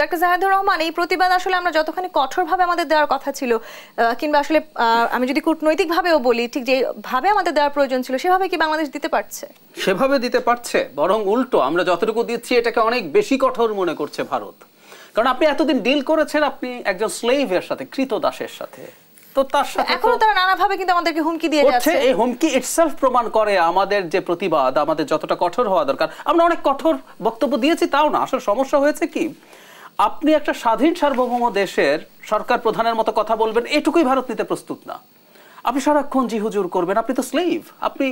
doctor Zahedur Rahman এই প্রতিবাদ আসলে আমরা যতখানি কঠোরভাবে আমাদের দেওয়ার কথা ছিল কিংবা আসলে আমি যদি কূটনৈতিকভাবেও বলি ঠিক যেভাবে আমাদের দেওয়ার প্রয়োজন ছিল সেভাবে কি বাংলাদেশ দিতে পারছে সেভাবে দিতে পারছে বরং উল্টো আমরা যতটুকু দিচ্ছি এটাকে অনেক বেশি কঠোর মনে করছে ভারত কারণ আপনি এতদিন ডিল করেছেন আপনি একজন স্লেভের সাথে কৃত দাসের সাথে তো তার সাথে এখনো তারা নানাভাবে কিন্তু আমাদেরকে হুমকি দিয়ে যাচ্ছে এই হুমকি ইটসেলফ প্রমাণ করে আমাদের যে প্রতিবাদ আমাদের যতটা কঠোর হওয়া দরকার আমরা অনেক কঠোর বক্তব্য দিয়েছি তাও না আসলে সমস্যা হয়েছে কি আপনি একটা স্বাধীন সার্বভৌম দেশের সরকার প্রধানের মতো কথা বলবেন এটুকুই ভারত নিতে প্রস্তুত না আপনি সারাক্ষণ জি হুজুর করবেন আপনি তো স্লেভ আপনি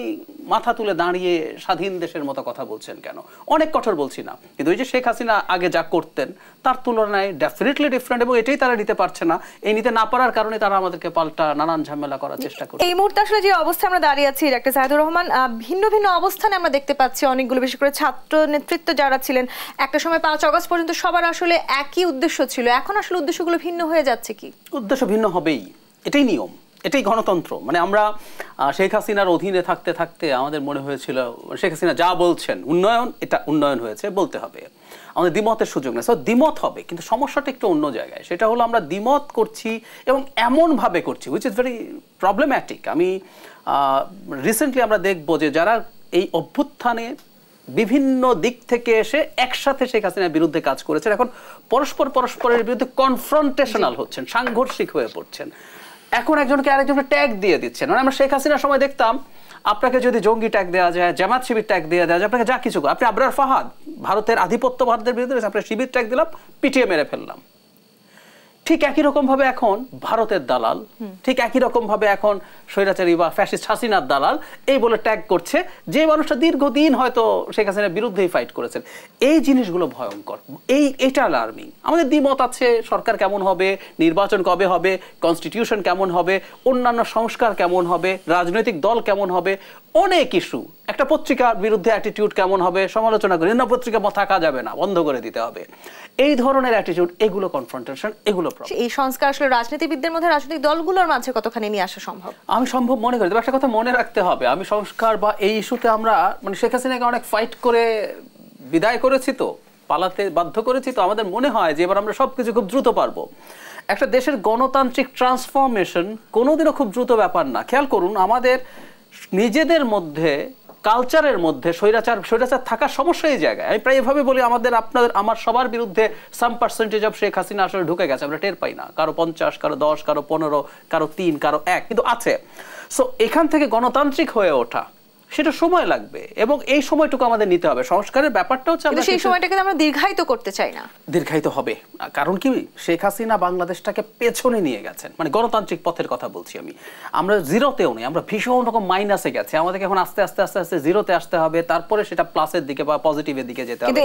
মাথা তুলে দাঁড়িয়ে স্বাধীন দেশের মতো কথা বলছেন কেন অনেক কঠোর বলছি না কিন্তু ওই যে শেখ হাসিনা আগে যা করতেন তার তুলনায় ডেফিনেটলি ডিফারেন্ট এবং এটাই তারা নিতে পারছে না এই নিতে না পারার কারণে তারা আমাদেরকে পাল্টা নানান ঝামেলা করার চেষ্টা করে এই মুহূর্তে আসলে যে অবস্থা আমরা দাঁড়িয়ে আছি ডাক্তার সাহেদুর রহমান ভিন্ন ভিন্ন অবস্থানে আমরা দেখতে পাচ্ছি অনেকগুলো বেশি করে ছাত্র নেতৃত্ব যারা ছিলেন একটা সময় পাঁচ অগস্ট পর্যন্ত সবার আসলে একই উদ্দেশ্য ছিল এখন আসলে উদ্দেশ্যগুলো ভিন্ন হয়ে যাচ্ছে কি উদ্দেশ্য ভিন্ন হবেই এটাই নিয়ম এটাই গণতন্ত্র মানে আমরা শেখ হাসিনার অধীনে থাকতে থাকতে আমাদের মনে হয়েছিল শেখ হাসিনা যা বলছেন উন্নয়ন এটা উন্নয়ন হয়েছে বলতে হবে আমাদের দ্বিমতের সুযোগ নেই দ্বিমত হবে কিন্তু সমস্যাটা একটু অন্য জায়গায় সেটা হলো আমরা দ্বিমত করছি এবং এমনভাবে করছি উইচ ইজ ভেরি প্রবলেম্যাটিক আমি রিসেন্টলি আমরা দেখব যে যারা এই অভ্যুত্থানে বিভিন্ন দিক থেকে এসে একসাথে শেখ হাসিনার বিরুদ্ধে কাজ করেছেন এখন পরস্পর পরস্পরের বিরুদ্ধে কনফ্রন্টেশনাল হচ্ছেন সাংঘর্ষিক হয়ে পড়ছেন এখন একজনকে আরেকজনকে ট্যাগ দিয়ে দিচ্ছেন মানে আমরা শেখ হাসিনার সময় দেখতাম আপনাকে যদি জঙ্গি ট্যাগ দেওয়া যায় জামাত শিবির ট্যাগ দিয়ে দেওয়া যায় আপনাকে যা কিছু আপনি আবরার ফাহাদ ভারতের আধিপত্য ভারতের বিরুদ্ধে আপনার শিবির ট্যাগ দিলাম পিটিয়ে মেরে ফেললাম ঠিক একই রকম ভাবে এখন ভারতের দালাল ঠিক একই রকম ভাবে এখন স্বৈরাচারী বা ফ্যাসিস্ট হাসিনার দালাল এই বলে ট্যাগ করছে যে মানুষটা দীর্ঘদিন হয়তো শেখ হাসিনার বিরুদ্ধেই ফাইট করেছেন এই জিনিসগুলো ভয়ঙ্কর এই এটা আলার্মিং আমাদের দ্বিমত আছে সরকার কেমন হবে নির্বাচন কবে হবে কনস্টিটিউশন কেমন হবে অন্যান্য সংস্কার কেমন হবে রাজনৈতিক দল কেমন হবে অনেক ইস্যু একটা পত্রিকার বিরুদ্ধে অ্যাটিটিউড কেমন হবে সমালোচনা করে না পত্রিকা থাকা যাবে না বন্ধ করে দিতে হবে এই ধরনের অ্যাটিটিউড এগুলো কনফ্রন্টেশন এগুলো এই সংস্কার আসলে রাজনীতিবিদদের মধ্যে রাজনৈতিক দলগুলোর মাঝে কতখানি নিয়ে আসা সম্ভব আমি সম্ভব মনে করি তবে একটা কথা মনে রাখতে হবে আমি সংস্কার বা এই ইস্যুতে আমরা মানে শেখ হাসিনাকে অনেক ফাইট করে বিদায় করেছি তো পালাতে বাধ্য করেছি তো আমাদের মনে হয় যে এবার আমরা সব কিছু খুব দ্রুত পারবো একটা দেশের গণতান্ত্রিক ট্রান্সফরমেশন কোনোদিনও খুব দ্রুত ব্যাপার না খেয়াল করুন আমাদের নিজেদের মধ্যে কালচারের মধ্যে স্বৈরাচার স্বৈরাচার থাকার সমস্যা এই জায়গায় আমি প্রায় এভাবে বলি আমাদের আপনাদের আমার সবার বিরুদ্ধে some percentage of Sheikh Hasina আসলে ঢুকে গেছে আমরা টের পাই না কারো পঞ্চাশ কারো দশ কারো পনেরো কারো তিন কারো এক কিন্তু আছে সো এখান থেকে গণতান্ত্রিক হয়ে ওঠা সেটা সময় লাগবে এবং এই সময়টুকু আমাদের নিতে হবে সংস্কারের ব্যাপারটা হচ্ছে সেই সময়টাকে আমরা দীর্ঘায়িত করতে চাই না দীর্ঘায়িত হবে কারণ কি শেখ হাসিনা বাংলাদেশটাকে পেছনে নিয়ে গেছেন মানে গণতান্ত্রিক পথের কথা বলছি আমি আমরা জিরোতেও নেই আমরা ভীষণ রকম মাইনাসে গেছে আমাদেরকে এখন আস্তে আস্তে আস্তে আস্তে জিরোতে আসতে হবে তারপরে সেটা প্লাসের দিকে বা পজিটিভের দিকে যেতে হবে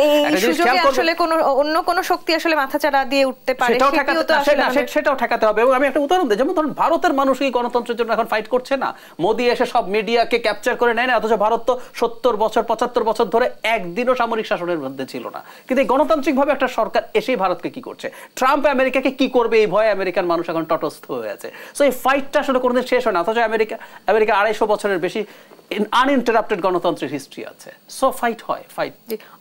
আসলে কোনো অন্য কোন শক্তি আসলে মাথা চাড়া দিয়ে উঠতে পারে সেটাও ঠেকাতে হবে এবং আমি একটা উদাহরণ দিই যেমন ধরুন ভারতের মানুষ এই গণতন্ত্রের জন্য এখন ফাইট করছে না মোদি এসে সব মিডিয়াকে ক্যাপচার করে নেয় না অথচ ভারত তো সত্তর বছর পঁচাত্তর বছর ধরে একদিনও সামরিক শাসনের মধ্যে ছিল না কিন্তু এই গণতান্ত্রিকভাবে একটা সরকার এসেই ভারতকে কি করছে ট্রাম্প আমেরিকাকে কি করবে এই ভয়ে আমেরিকান মানুষ এখন তটস্থ হয়ে আছে সো এই ফাইটটা আসলে কোনোদিন শেষ হয় না অথচ আমেরিকা আমেরিকা আড়াইশো বছরের বেশি আনইন্টারাপ্টেড গণতন্ত্রের হিস্ট্রি আছে সো ফাইট হয় ফাইট